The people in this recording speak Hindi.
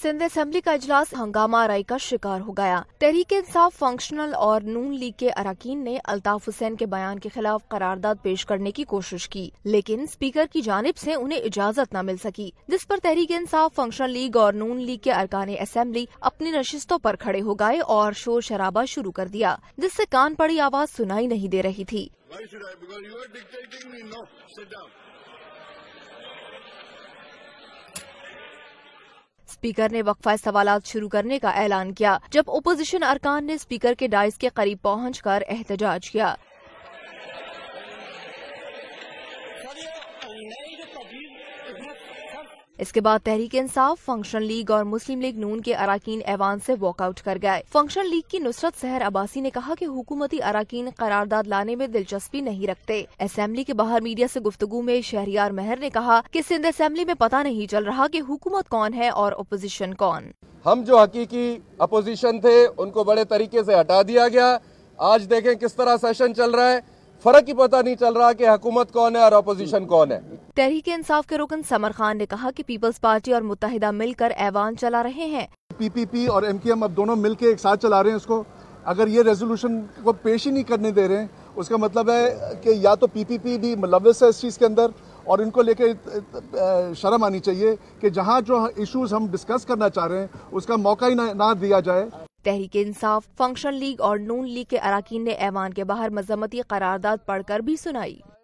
सिंध असम्बली का इजलास हंगामा आरई का शिकार हो गया तहरीक इंसाफ फंक्शनल और नून लीग के अरकान ने अल्ताफ हुसैन के बयान के खिलाफ करारदाद पेश करने की कोशिश की लेकिन स्पीकर की जानब ऐसी उन्हें इजाजत न मिल सकी जिस पर तहरीक इंसाफ फंक्शनल लीग और नून लीग के अरकान असम्बली अपनी नशस्तों आरोप खड़े हो गए और शोर शराबा शुरू कर दिया जिससे कान पड़ी आवाज सुनाई नहीं दे रही थी स्पीकर ने वक्फा सवाल शुरू करने का ऐलान किया जब ओपोजिशन अरकान ने स्पीकर के डाइस के करीब पहुँच कर एहतजाज किया इसके बाद तहरीक इंसाफ फंक्शन लीग और मुस्लिम लीग नून के अरकान ऐवान से वॉकआउट कर गए फंक्शन लीग की नुसरत सहर अबासी ने कहा कि हुकूमती अरकान करारदाद लाने में दिलचस्पी नहीं रखते असम्बली के बाहर मीडिया से गुफ्तु में शहरियार मेहर ने कहा कि सिंध असम्बली में पता नहीं चल रहा कि हुकूमत कौन है और अपोजिशन कौन हम जो हकीकी अपोजिशन थे उनको बड़े तरीके ऐसी हटा दिया गया आज देखें किस तरह सेशन चल रहा है फर्क ही पता नहीं चल रहा कि हुकूमत कौन है और अपोजिशन कौन है तहरीक इंसाफ के रुकन समर खान ने कहा कि पीपल्स पार्टी और मुतहदा मिलकर ऐवान चला रहे हैं पीपीपी और एमकेएम अब दोनों मिलकर एक साथ चला रहे हैं उसको अगर ये रेजोल्यूशन को पेश ही नहीं करने दे रहे हैं उसका मतलब है कि या तो पीपीपी भी मुलविस है इस चीज़ के अंदर और इनको लेके शर्म आनी चाहिए कि जहाँ जो इश्यूज हम डिस्कस करना चाह रहे हैं उसका मौका ही ना, ना दिया जाए तहरीक इंसाफ फंक्शन लीग और नून लीग के अरकान ने ऐवान के बाहर मजम्मती करारदाद पढ़कर भी सुनाई